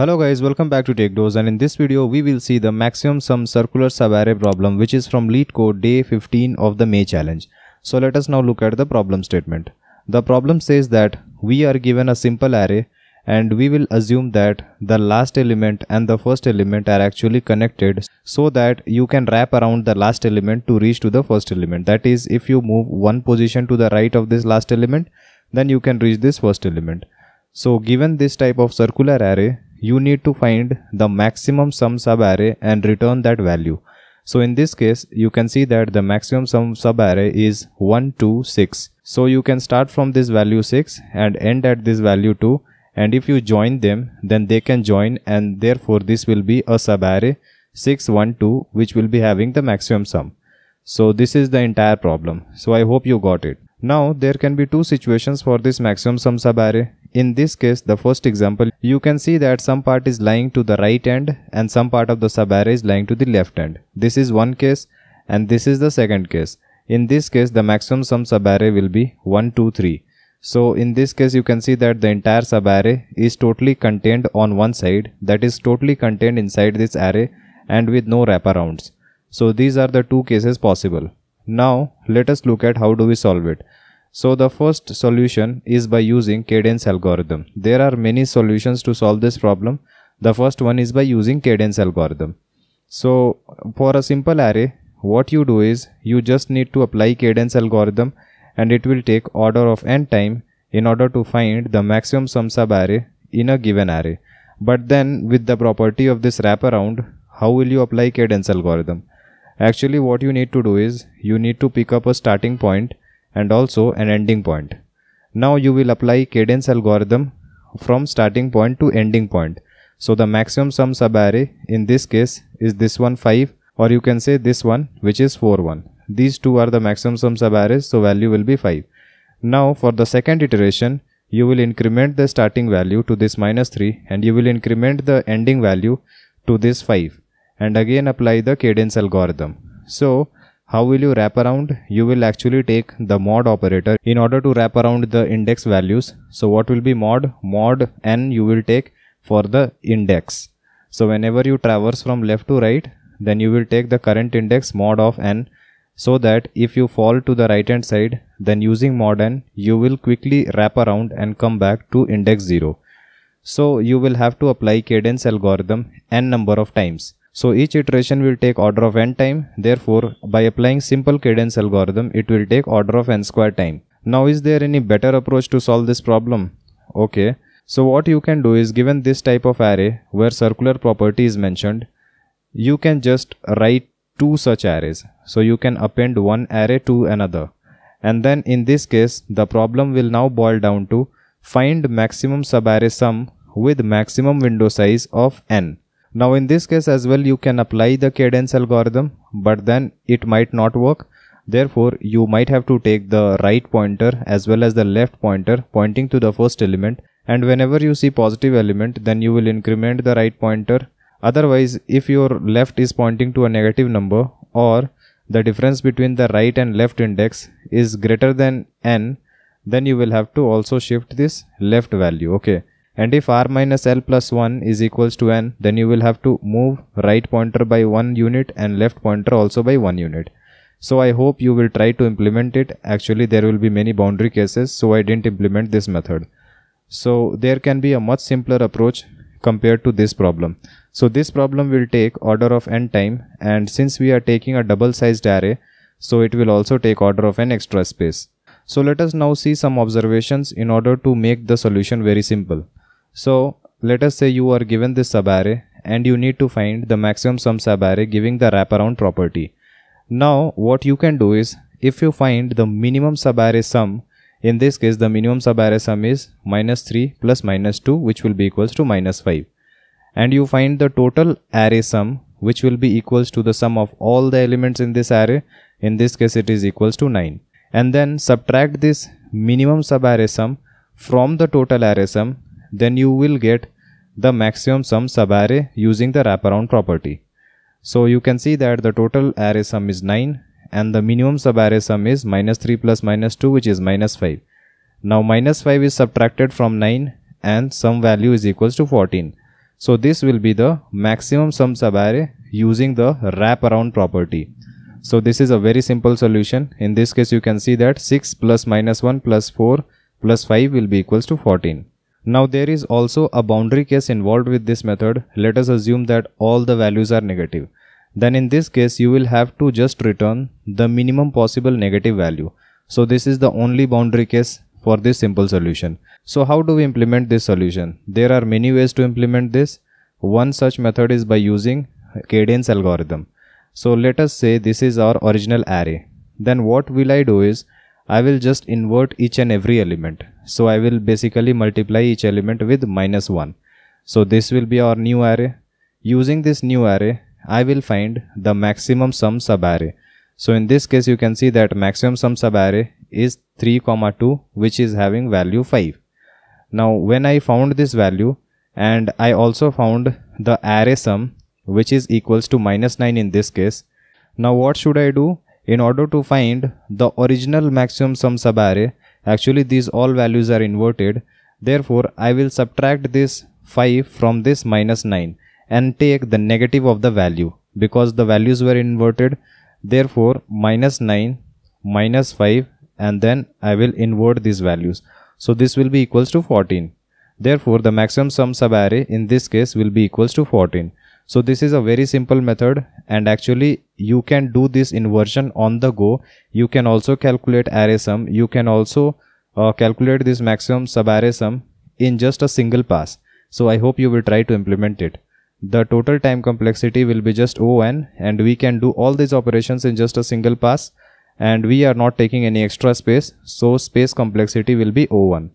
Hello guys, welcome back to TechDose and in this video we will see the maximum sum circular subarray problem which is from lead code day 15 of the May challenge. So let us now look at the problem statement. The problem says that we are given a simple array and we will assume that the last element and the first element are actually connected so that you can wrap around the last element to reach to the first element. That is if you move one position to the right of this last element then you can reach this first element. So given this type of circular array you need to find the maximum sum subarray and return that value. So in this case, you can see that the maximum sum subarray is 1, 2, 6. So you can start from this value 6 and end at this value 2 and if you join them then they can join and therefore this will be a subarray 6, 1, 2 which will be having the maximum sum. So this is the entire problem. So I hope you got it. Now there can be two situations for this maximum sum subarray. In this case, the first example, you can see that some part is lying to the right end and some part of the sub array is lying to the left end. This is one case and this is the second case. In this case, the maximum sum sub array will be 1, 2, 3. So in this case, you can see that the entire sub array is totally contained on one side that is totally contained inside this array and with no wraparounds. So these are the two cases possible. Now let us look at how do we solve it. So the first solution is by using cadence algorithm. There are many solutions to solve this problem. The first one is by using cadence algorithm. So for a simple array, what you do is you just need to apply cadence algorithm and it will take order of n time in order to find the maximum sum sub array in a given array. But then with the property of this wraparound, how will you apply cadence algorithm? Actually what you need to do is you need to pick up a starting point and also an ending point. Now you will apply cadence algorithm from starting point to ending point. So the maximum sum subarray in this case is this one 5 or you can say this one which is 4 1. These two are the maximum sum subarrays so value will be 5. Now for the second iteration you will increment the starting value to this minus 3 and you will increment the ending value to this 5 and again apply the cadence algorithm. So how will you wrap around? You will actually take the mod operator in order to wrap around the index values. So what will be mod? Mod n you will take for the index. So whenever you traverse from left to right, then you will take the current index mod of n so that if you fall to the right hand side, then using mod n, you will quickly wrap around and come back to index 0. So you will have to apply cadence algorithm n number of times. So each iteration will take order of n time. Therefore, by applying simple cadence algorithm, it will take order of n square time. Now is there any better approach to solve this problem? Okay. So what you can do is given this type of array where circular property is mentioned, you can just write two such arrays. So you can append one array to another. And then in this case, the problem will now boil down to find maximum subarray sum with maximum window size of n. Now in this case as well you can apply the cadence algorithm but then it might not work. Therefore you might have to take the right pointer as well as the left pointer pointing to the first element and whenever you see positive element then you will increment the right pointer. Otherwise if your left is pointing to a negative number or the difference between the right and left index is greater than n then you will have to also shift this left value okay and if r minus l plus 1 is equals to n then you will have to move right pointer by one unit and left pointer also by one unit so i hope you will try to implement it actually there will be many boundary cases so i didn't implement this method so there can be a much simpler approach compared to this problem so this problem will take order of n time and since we are taking a double sized array so it will also take order of n extra space so let us now see some observations in order to make the solution very simple so let us say you are given this subarray and you need to find the maximum sum subarray giving the wraparound property. Now what you can do is if you find the minimum subarray sum in this case the minimum subarray sum is minus 3 plus minus 2 which will be equals to minus 5 and you find the total array sum which will be equals to the sum of all the elements in this array in this case it is equals to 9 and then subtract this minimum subarray sum from the total array sum then you will get the maximum sum subarray using the wraparound property. So you can see that the total array sum is 9 and the minimum sub sum is minus 3 plus minus 2 which is minus 5. Now minus 5 is subtracted from 9 and sum value is equals to 14. So this will be the maximum sum sub array using the wraparound property. So this is a very simple solution. In this case you can see that 6 plus minus 1 plus 4 plus 5 will be equals to 14. Now there is also a boundary case involved with this method. Let us assume that all the values are negative. Then in this case you will have to just return the minimum possible negative value. So this is the only boundary case for this simple solution. So how do we implement this solution? There are many ways to implement this. One such method is by using cadence algorithm. So let us say this is our original array. Then what will I do is I will just invert each and every element. So I will basically multiply each element with minus 1. So this will be our new array. Using this new array, I will find the maximum sum subarray. So in this case, you can see that maximum sum subarray is 3 comma 2 which is having value 5. Now when I found this value and I also found the array sum which is equals to minus 9 in this case. Now what should I do? in order to find the original maximum sum sub array, actually these all values are inverted. Therefore, I will subtract this 5 from this minus 9 and take the negative of the value because the values were inverted. Therefore, minus 9, minus 5 and then I will invert these values. So this will be equals to 14. Therefore, the maximum sum sub array in this case will be equals to 14. So this is a very simple method and actually you can do this inversion on the go. You can also calculate array sum. You can also uh, calculate this maximum subarray sum in just a single pass. So I hope you will try to implement it. The total time complexity will be just O n and we can do all these operations in just a single pass and we are not taking any extra space so space complexity will be O1.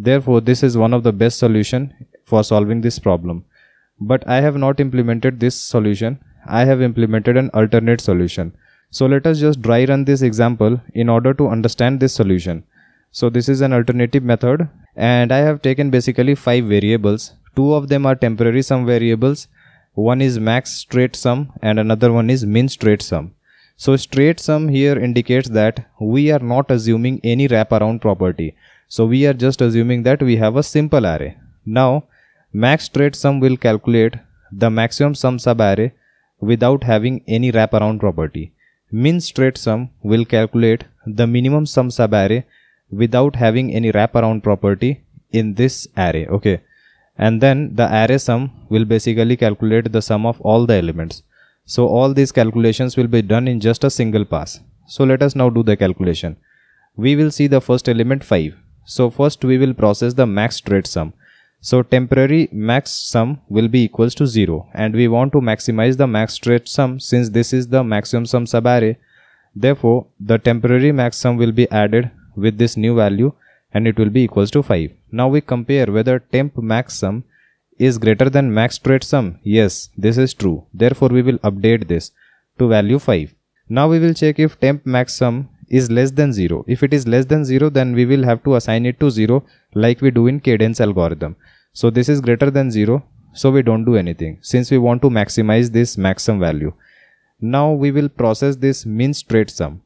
Therefore this is one of the best solution for solving this problem but I have not implemented this solution. I have implemented an alternate solution. So let us just dry run this example in order to understand this solution. So this is an alternative method and I have taken basically five variables. Two of them are temporary sum variables. One is max straight sum and another one is min straight sum. So straight sum here indicates that we are not assuming any wraparound property. So we are just assuming that we have a simple array. Now Max straight sum will calculate the maximum sum subarray without having any wraparound property. Min straight sum will calculate the minimum sum subarray without having any wraparound property in this array. Okay. And then the array sum will basically calculate the sum of all the elements. So all these calculations will be done in just a single pass. So let us now do the calculation. We will see the first element 5. So first we will process the max straight sum. So temporary max sum will be equals to 0 and we want to maximize the max straight sum since this is the maximum sum subarray. Therefore, the temporary max sum will be added with this new value and it will be equals to 5. Now we compare whether temp max sum is greater than max straight sum. Yes, this is true. Therefore, we will update this to value 5. Now we will check if temp max sum is less than 0. If it is less than 0, then we will have to assign it to 0 like we do in cadence algorithm. So this is greater than 0. So we don't do anything since we want to maximize this maximum value. Now we will process this min straight sum.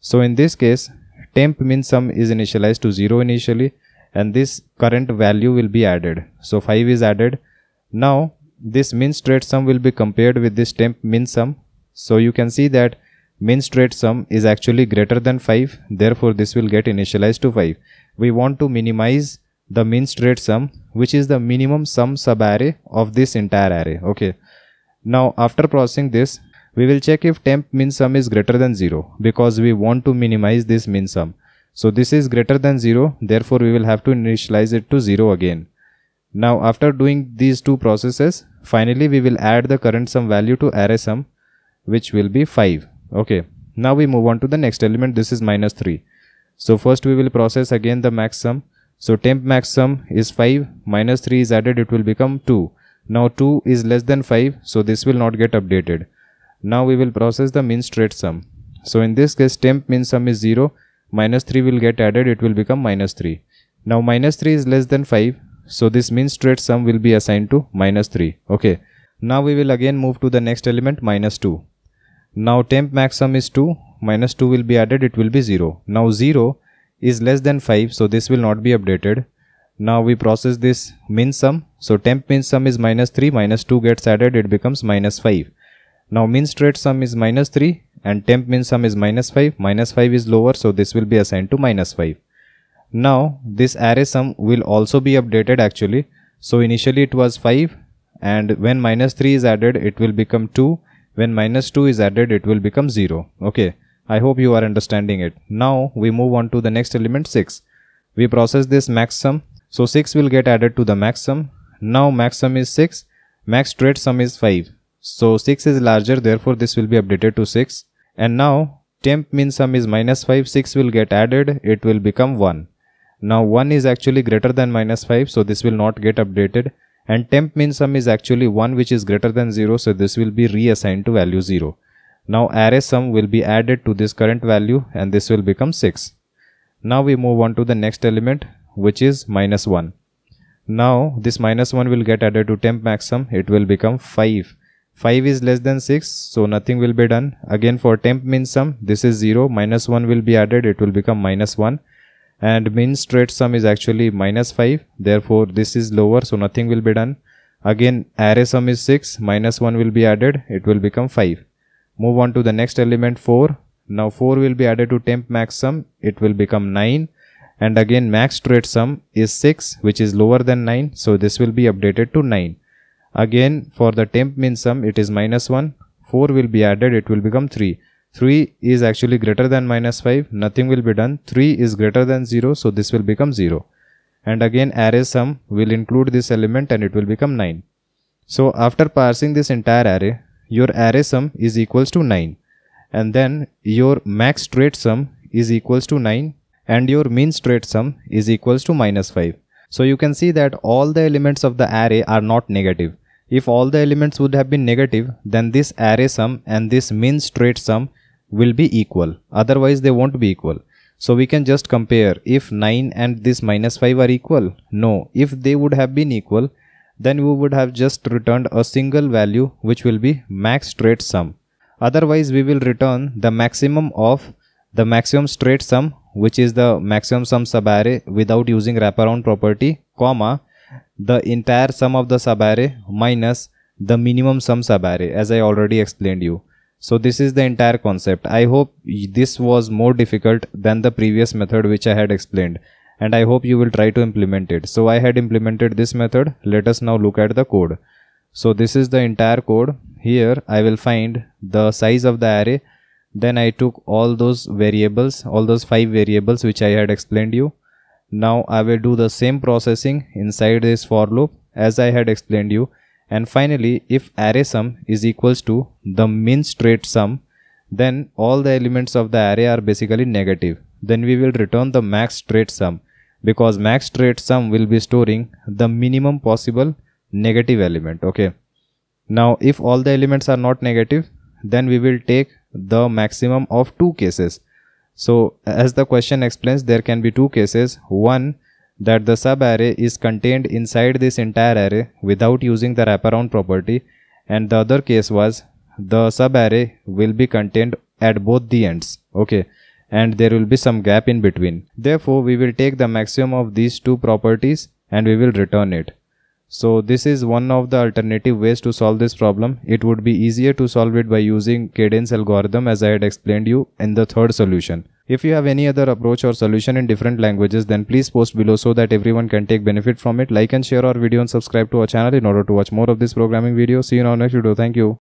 So in this case, temp min sum is initialized to 0 initially and this current value will be added. So 5 is added. Now this min straight sum will be compared with this temp min sum. So you can see that mean straight sum is actually greater than 5 therefore this will get initialized to 5 we want to minimize the mean straight sum which is the minimum sum subarray of this entire array okay now after processing this we will check if temp min sum is greater than 0 because we want to minimize this min sum so this is greater than 0 therefore we will have to initialize it to 0 again now after doing these two processes finally we will add the current sum value to array sum which will be 5 okay now we move on to the next element this is minus 3 so first we will process again the max sum so temp max sum is 5 minus 3 is added it will become 2 now 2 is less than 5 so this will not get updated now we will process the min straight sum so in this case temp min sum is 0 minus 3 will get added it will become minus 3 now minus 3 is less than 5 so this min straight sum will be assigned to minus 3 okay now we will again move to the next element minus 2 now temp maximum is 2, minus 2 will be added, it will be 0. Now 0 is less than 5, so this will not be updated. Now we process this min sum. So temp min sum is minus 3, minus 2 gets added, it becomes minus 5. Now min straight sum is minus 3 and temp min sum is minus 5. Minus 5 is lower, so this will be assigned to minus 5. Now this array sum will also be updated actually. So initially it was 5 and when minus 3 is added, it will become 2 when minus 2 is added, it will become 0. Okay, I hope you are understanding it. Now we move on to the next element 6. We process this max sum. So 6 will get added to the max sum. Now max sum is 6. Max straight sum is 5. So 6 is larger, therefore this will be updated to 6. And now temp min sum is minus 5, 6 will get added, it will become 1. Now 1 is actually greater than minus 5, so this will not get updated and temp min sum is actually 1 which is greater than 0 so this will be reassigned to value 0. Now array sum will be added to this current value and this will become 6. Now we move on to the next element which is minus 1. Now this minus 1 will get added to temp max sum it will become 5. 5 is less than 6 so nothing will be done. Again for temp min sum this is 0 minus 1 will be added it will become minus 1 and mean straight sum is actually minus 5 therefore this is lower so nothing will be done again array sum is 6 minus 1 will be added it will become 5 move on to the next element 4 now 4 will be added to temp max sum it will become 9 and again max straight sum is 6 which is lower than 9 so this will be updated to 9 again for the temp min sum it is minus 1 4 will be added it will become 3 3 is actually greater than minus 5 nothing will be done 3 is greater than 0 so this will become 0 and again array sum will include this element and it will become 9 so after parsing this entire array your array sum is equals to 9 and then your max straight sum is equals to 9 and your mean straight sum is equals to minus 5 so you can see that all the elements of the array are not negative if all the elements would have been negative, then this array sum and this mean straight sum will be equal otherwise they won't be equal so we can just compare if 9 and this minus 5 are equal no if they would have been equal then we would have just returned a single value which will be max straight sum otherwise we will return the maximum of the maximum straight sum which is the maximum sum subarray without using wraparound property comma the entire sum of the subarray minus the minimum sum subarray as I already explained you so this is the entire concept. I hope this was more difficult than the previous method which I had explained and I hope you will try to implement it. So I had implemented this method. Let us now look at the code. So this is the entire code. Here I will find the size of the array. Then I took all those variables, all those five variables which I had explained you. Now I will do the same processing inside this for loop as I had explained you and finally, if array sum is equals to the mean straight sum, then all the elements of the array are basically negative. Then we will return the max straight sum because max straight sum will be storing the minimum possible negative element. Okay. Now, if all the elements are not negative, then we will take the maximum of two cases. So, as the question explains, there can be two cases. One, that the subarray is contained inside this entire array without using the wraparound property and the other case was the subarray will be contained at both the ends okay and there will be some gap in between therefore we will take the maximum of these two properties and we will return it so this is one of the alternative ways to solve this problem it would be easier to solve it by using cadence algorithm as i had explained you in the third solution if you have any other approach or solution in different languages, then please post below so that everyone can take benefit from it. Like and share our video and subscribe to our channel in order to watch more of this programming video. See you in our next video. Thank you.